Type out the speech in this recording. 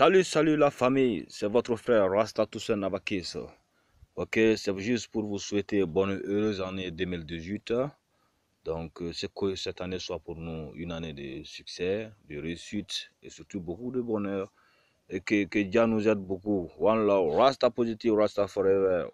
Salut, salut la famille, c'est votre frère Rasta Toussaint Navakis. Ok, c'est juste pour vous souhaiter bonne heureuse année 2018. Donc, euh, c'est que cette année soit pour nous une année de succès, de réussite et surtout beaucoup de bonheur. Et que, que Dieu nous aide beaucoup. One love, Rasta positive, Rasta forever.